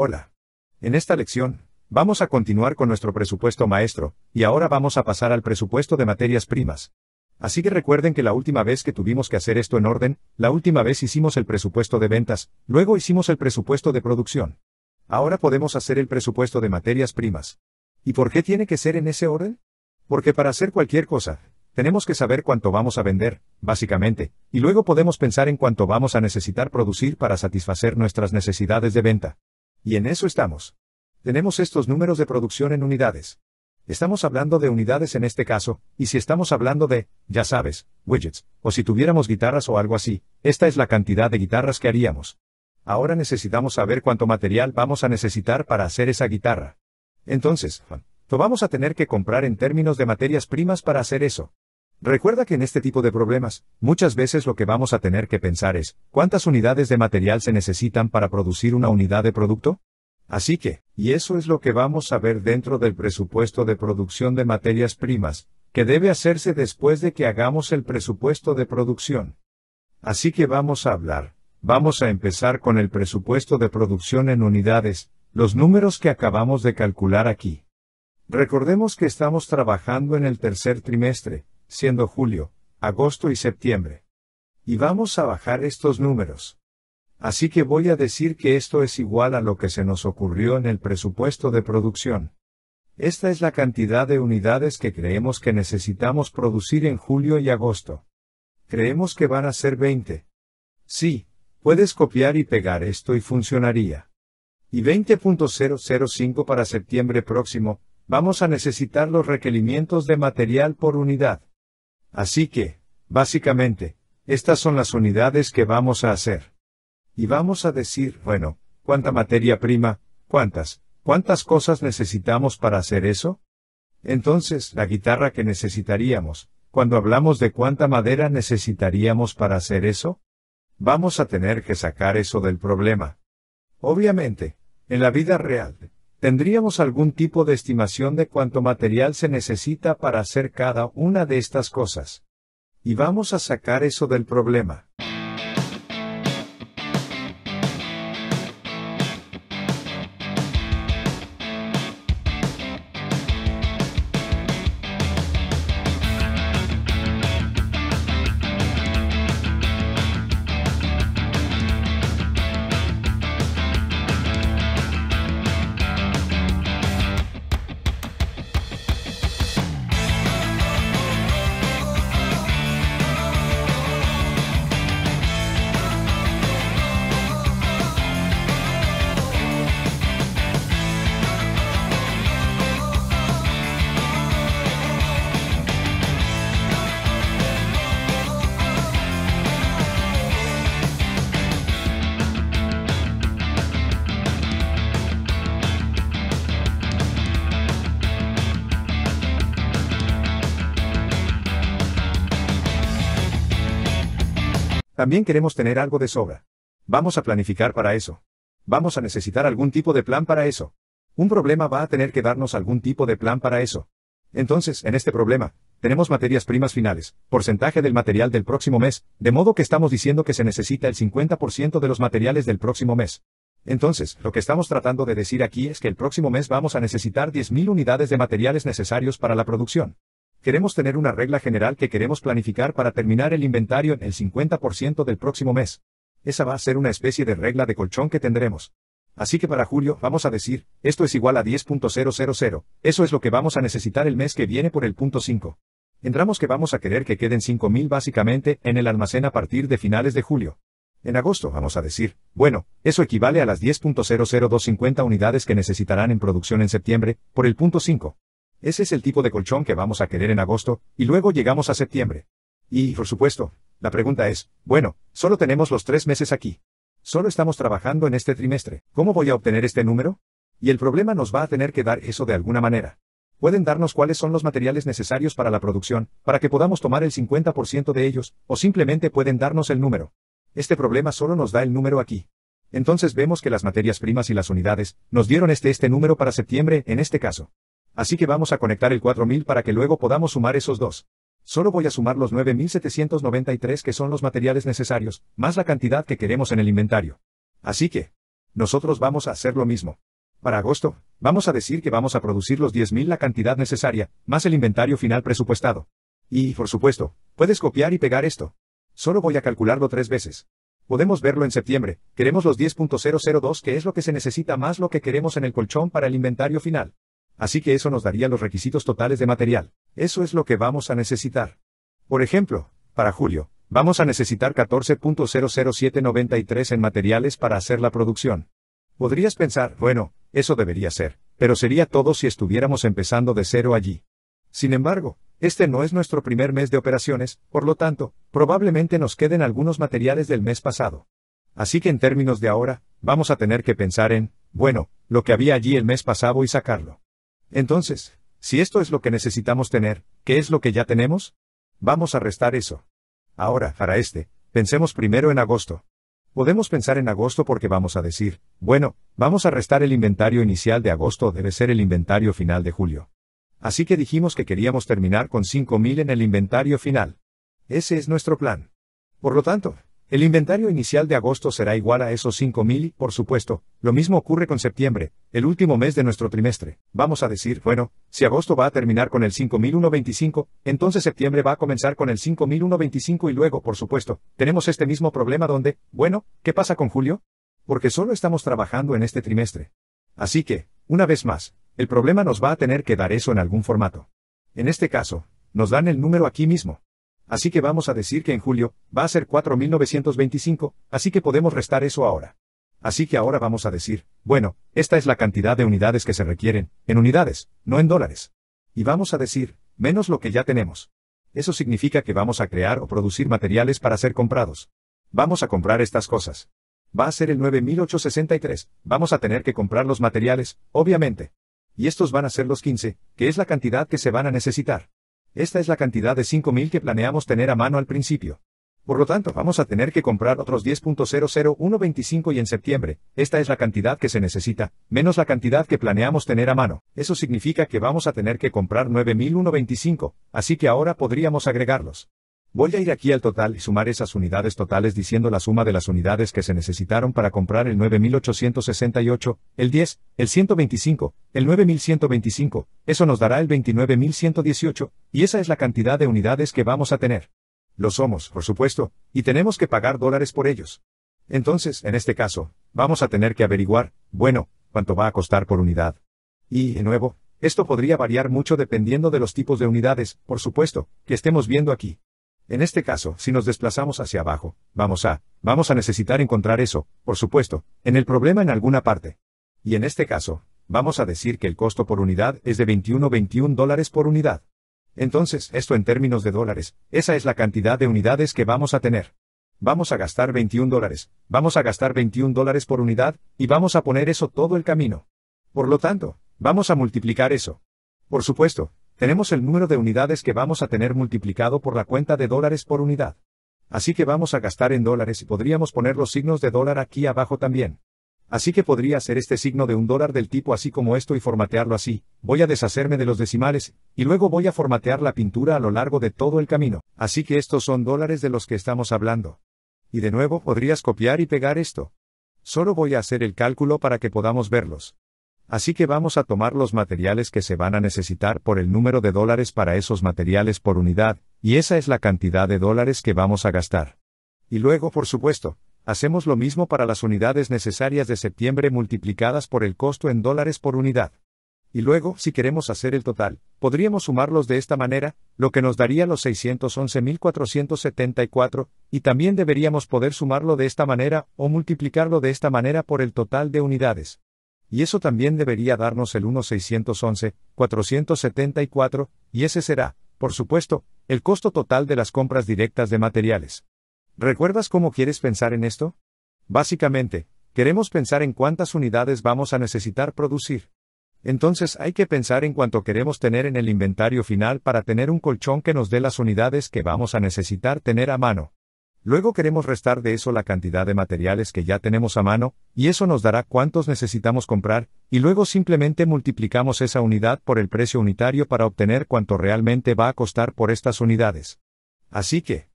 Hola. En esta lección, vamos a continuar con nuestro presupuesto maestro, y ahora vamos a pasar al presupuesto de materias primas. Así que recuerden que la última vez que tuvimos que hacer esto en orden, la última vez hicimos el presupuesto de ventas, luego hicimos el presupuesto de producción. Ahora podemos hacer el presupuesto de materias primas. ¿Y por qué tiene que ser en ese orden? Porque para hacer cualquier cosa, tenemos que saber cuánto vamos a vender, básicamente, y luego podemos pensar en cuánto vamos a necesitar producir para satisfacer nuestras necesidades de venta. Y en eso estamos. Tenemos estos números de producción en unidades. Estamos hablando de unidades en este caso, y si estamos hablando de, ya sabes, widgets, o si tuviéramos guitarras o algo así, esta es la cantidad de guitarras que haríamos. Ahora necesitamos saber cuánto material vamos a necesitar para hacer esa guitarra. Entonces, lo vamos a tener que comprar en términos de materias primas para hacer eso. Recuerda que en este tipo de problemas, muchas veces lo que vamos a tener que pensar es, ¿cuántas unidades de material se necesitan para producir una unidad de producto? Así que, y eso es lo que vamos a ver dentro del presupuesto de producción de materias primas, que debe hacerse después de que hagamos el presupuesto de producción. Así que vamos a hablar, vamos a empezar con el presupuesto de producción en unidades, los números que acabamos de calcular aquí. Recordemos que estamos trabajando en el tercer trimestre, siendo julio, agosto y septiembre. Y vamos a bajar estos números. Así que voy a decir que esto es igual a lo que se nos ocurrió en el presupuesto de producción. Esta es la cantidad de unidades que creemos que necesitamos producir en julio y agosto. Creemos que van a ser 20. Sí, puedes copiar y pegar esto y funcionaría. Y 20.005 para septiembre próximo, vamos a necesitar los requerimientos de material por unidad. Así que, básicamente, estas son las unidades que vamos a hacer. Y vamos a decir, bueno, ¿cuánta materia prima? ¿Cuántas? ¿Cuántas cosas necesitamos para hacer eso? Entonces, la guitarra que necesitaríamos, cuando hablamos de cuánta madera necesitaríamos para hacer eso? Vamos a tener que sacar eso del problema. Obviamente, en la vida real, ¿Tendríamos algún tipo de estimación de cuánto material se necesita para hacer cada una de estas cosas? Y vamos a sacar eso del problema. También queremos tener algo de sobra. Vamos a planificar para eso. Vamos a necesitar algún tipo de plan para eso. Un problema va a tener que darnos algún tipo de plan para eso. Entonces, en este problema, tenemos materias primas finales, porcentaje del material del próximo mes, de modo que estamos diciendo que se necesita el 50% de los materiales del próximo mes. Entonces, lo que estamos tratando de decir aquí es que el próximo mes vamos a necesitar 10.000 unidades de materiales necesarios para la producción. Queremos tener una regla general que queremos planificar para terminar el inventario en el 50% del próximo mes. Esa va a ser una especie de regla de colchón que tendremos. Así que para julio vamos a decir, esto es igual a 10.000, eso es lo que vamos a necesitar el mes que viene por el punto 5. Entramos que vamos a querer que queden 5.000 básicamente en el almacén a partir de finales de julio. En agosto vamos a decir, bueno, eso equivale a las 10.00250 unidades que necesitarán en producción en septiembre, por el punto 5. Ese es el tipo de colchón que vamos a querer en agosto, y luego llegamos a septiembre. Y, por supuesto, la pregunta es, bueno, solo tenemos los tres meses aquí. Solo estamos trabajando en este trimestre. ¿Cómo voy a obtener este número? Y el problema nos va a tener que dar eso de alguna manera. Pueden darnos cuáles son los materiales necesarios para la producción, para que podamos tomar el 50% de ellos, o simplemente pueden darnos el número. Este problema solo nos da el número aquí. Entonces vemos que las materias primas y las unidades, nos dieron este este número para septiembre, en este caso. Así que vamos a conectar el 4000 para que luego podamos sumar esos dos. Solo voy a sumar los 9793 que son los materiales necesarios, más la cantidad que queremos en el inventario. Así que, nosotros vamos a hacer lo mismo. Para agosto, vamos a decir que vamos a producir los 10.000 la cantidad necesaria, más el inventario final presupuestado. Y, por supuesto, puedes copiar y pegar esto. Solo voy a calcularlo tres veces. Podemos verlo en septiembre, queremos los 10.002 que es lo que se necesita más lo que queremos en el colchón para el inventario final. Así que eso nos daría los requisitos totales de material. Eso es lo que vamos a necesitar. Por ejemplo, para julio, vamos a necesitar 14.00793 en materiales para hacer la producción. Podrías pensar, bueno, eso debería ser, pero sería todo si estuviéramos empezando de cero allí. Sin embargo, este no es nuestro primer mes de operaciones, por lo tanto, probablemente nos queden algunos materiales del mes pasado. Así que en términos de ahora, vamos a tener que pensar en, bueno, lo que había allí el mes pasado y sacarlo. Entonces, si esto es lo que necesitamos tener, ¿qué es lo que ya tenemos? Vamos a restar eso. Ahora, para este, pensemos primero en agosto. Podemos pensar en agosto porque vamos a decir, bueno, vamos a restar el inventario inicial de agosto debe ser el inventario final de julio. Así que dijimos que queríamos terminar con 5.000 en el inventario final. Ese es nuestro plan. Por lo tanto, el inventario inicial de agosto será igual a esos 5.000 y, por supuesto, lo mismo ocurre con septiembre, el último mes de nuestro trimestre. Vamos a decir, bueno, si agosto va a terminar con el 5.125, entonces septiembre va a comenzar con el 5.125 y luego, por supuesto, tenemos este mismo problema donde, bueno, ¿qué pasa con julio? Porque solo estamos trabajando en este trimestre. Así que, una vez más, el problema nos va a tener que dar eso en algún formato. En este caso, nos dan el número aquí mismo así que vamos a decir que en julio, va a ser 4925, así que podemos restar eso ahora. Así que ahora vamos a decir, bueno, esta es la cantidad de unidades que se requieren, en unidades, no en dólares. Y vamos a decir, menos lo que ya tenemos. Eso significa que vamos a crear o producir materiales para ser comprados. Vamos a comprar estas cosas. Va a ser el 9863, vamos a tener que comprar los materiales, obviamente. Y estos van a ser los 15, que es la cantidad que se van a necesitar. Esta es la cantidad de 5.000 que planeamos tener a mano al principio. Por lo tanto, vamos a tener que comprar otros 10.00125 y en septiembre, esta es la cantidad que se necesita, menos la cantidad que planeamos tener a mano. Eso significa que vamos a tener que comprar 9.125, así que ahora podríamos agregarlos. Voy a ir aquí al total y sumar esas unidades totales diciendo la suma de las unidades que se necesitaron para comprar el 9868, el 10, el 125, el 9125, eso nos dará el 29118, y esa es la cantidad de unidades que vamos a tener. Lo somos, por supuesto, y tenemos que pagar dólares por ellos. Entonces, en este caso, vamos a tener que averiguar, bueno, cuánto va a costar por unidad. Y, de nuevo, esto podría variar mucho dependiendo de los tipos de unidades, por supuesto, que estemos viendo aquí. En este caso, si nos desplazamos hacia abajo, vamos a, vamos a necesitar encontrar eso, por supuesto, en el problema en alguna parte. Y en este caso, vamos a decir que el costo por unidad es de 21 21 dólares por unidad. Entonces, esto en términos de dólares, esa es la cantidad de unidades que vamos a tener. Vamos a gastar 21 dólares, vamos a gastar 21 dólares por unidad, y vamos a poner eso todo el camino. Por lo tanto, vamos a multiplicar eso. Por supuesto, tenemos el número de unidades que vamos a tener multiplicado por la cuenta de dólares por unidad. Así que vamos a gastar en dólares y podríamos poner los signos de dólar aquí abajo también. Así que podría hacer este signo de un dólar del tipo así como esto y formatearlo así, voy a deshacerme de los decimales, y luego voy a formatear la pintura a lo largo de todo el camino, así que estos son dólares de los que estamos hablando. Y de nuevo podrías copiar y pegar esto. Solo voy a hacer el cálculo para que podamos verlos. Así que vamos a tomar los materiales que se van a necesitar por el número de dólares para esos materiales por unidad, y esa es la cantidad de dólares que vamos a gastar. Y luego, por supuesto, hacemos lo mismo para las unidades necesarias de septiembre multiplicadas por el costo en dólares por unidad. Y luego, si queremos hacer el total, podríamos sumarlos de esta manera, lo que nos daría los 611.474, y también deberíamos poder sumarlo de esta manera o multiplicarlo de esta manera por el total de unidades. Y eso también debería darnos el 1,611,474, y ese será, por supuesto, el costo total de las compras directas de materiales. ¿Recuerdas cómo quieres pensar en esto? Básicamente, queremos pensar en cuántas unidades vamos a necesitar producir. Entonces hay que pensar en cuánto queremos tener en el inventario final para tener un colchón que nos dé las unidades que vamos a necesitar tener a mano. Luego queremos restar de eso la cantidad de materiales que ya tenemos a mano, y eso nos dará cuántos necesitamos comprar, y luego simplemente multiplicamos esa unidad por el precio unitario para obtener cuánto realmente va a costar por estas unidades. Así que,